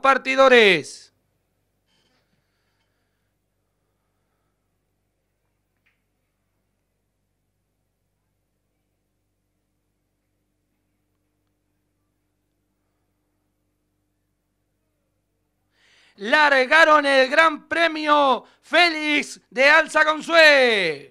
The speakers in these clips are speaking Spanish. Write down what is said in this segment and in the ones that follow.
partidores. Largaron el Gran Premio Félix de Alza Consuelo.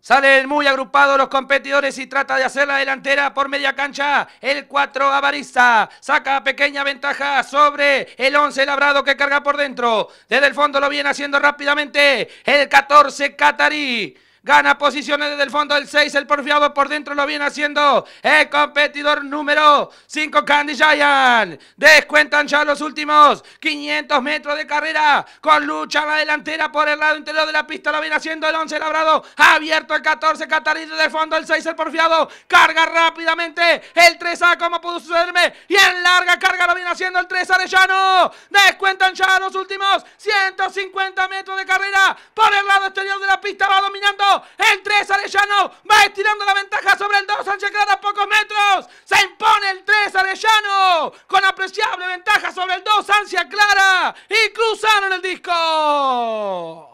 Salen muy agrupados los competidores y trata de hacer la delantera por media cancha. El 4 Avarista. saca pequeña ventaja sobre el 11 Labrado que carga por dentro. Desde el fondo lo viene haciendo rápidamente el 14 Catarí. Gana posiciones desde el fondo del 6. El porfiado por dentro lo viene haciendo. El competidor número 5, Candy Giant. Descuentan ya los últimos 500 metros de carrera. Con lucha a la delantera por el lado interior de la pista. Lo viene haciendo el 11, Labrado. Abierto el 14, Catarí. Desde el fondo el 6, el porfiado. Carga rápidamente. El 3A, como pudo sucederme. Y en larga carga lo viene haciendo el 3 Arellano. Descuentan ya los últimos 150 metros de carrera. Por el lado exterior de la pista va dominando. El 3 Arellano, va estirando la ventaja sobre el 2, Sánchez Clara a pocos metros, se impone el 3 Arellano, con apreciable ventaja sobre el 2, Sánchez Clara, y cruzaron el disco.